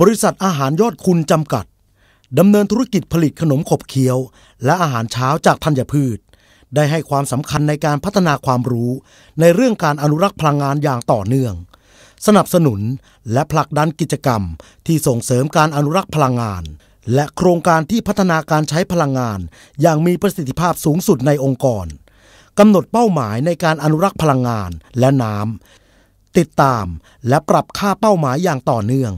บริษัทอาหารยอดคุณจำกัดดำเนินธุรกิจผลิตขนมขบเคี้ยว และอาหารเช้าจากธัญพืช ได้ให้ความสำคัญในการพัฒนาความรู้ ในเรื่องการอนุรักษ์พลังงานอย่างต่อเนื่อง สนับสนุนและผลักดันกิจกรรม ที่ส่งเสริมการอนุรักษ์พลังงาน และโครงการที่พัฒนาการใช้พลังงาน อย่างมีประสิทธิภาพสูงสุดในองค์กรกำหนดเป้าหมายในการอนุรักษ์พลังงานและน้ำ ติดตามและปรับค่าเป้าหมายอย่างต่อเนื่อง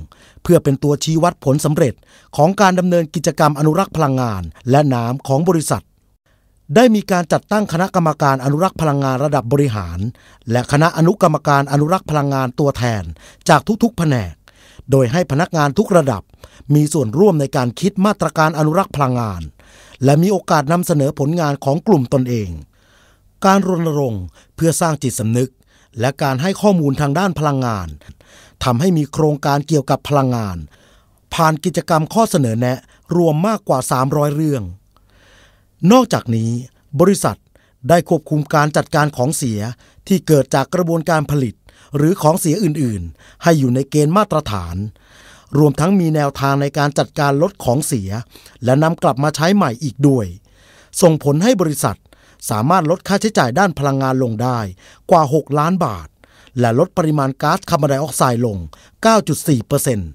พื่อเป็นตัวชี้วัดผลสำเร็จของการดำเนินกิจกรรมอนุรักษ์พลังงานและน้ำของบริษัท ได้มีการจัดตั้งคณะกรรมการอนุรักษ์พลังงานระดับบริหาร และคณะอนุกรรมการอนุรักษ์พลังงานตัวแทนจากทุกๆ แผนก โดยให้พนักงานทุกระดับ มีส่วนร่วมในการคิดมาตรการอนุรักษ์พลังงาน และมีโอกาสนำเสนอผลงานของกลุ่มตนเอง การรณรงค์ เพื่อสร้างจิตสำนึกและการให้ข้อมูลทางด้านพลังงานทำให้มีโครงการเกี่ยวกับพลังงาน ผ่านกิจกรรมข้อเสนอแนะรวมมากกว่า 300 เรื่อง นอกจากนี้ บริษัทได้ควบคุมการจัดการของเสียที่เกิดจากกระบวนการผลิตหรือของเสียอื่นๆ ให้อยู่ในเกณฑ์มาตรฐาน รวมทั้งมีแนวทางในการจัดการลดของเสีย และนำกลับมาใช้ใหม่อีกด้วย ส่งผลให้บริษัทสามารถลดค่าใช้จ่ายด้านพลังงานลงได้กว่า 6 ล้านบาท และลดปริมาณก๊าซคาร์บอนไดออกไซด์ลง 9.4%เปอร์เซ็นต์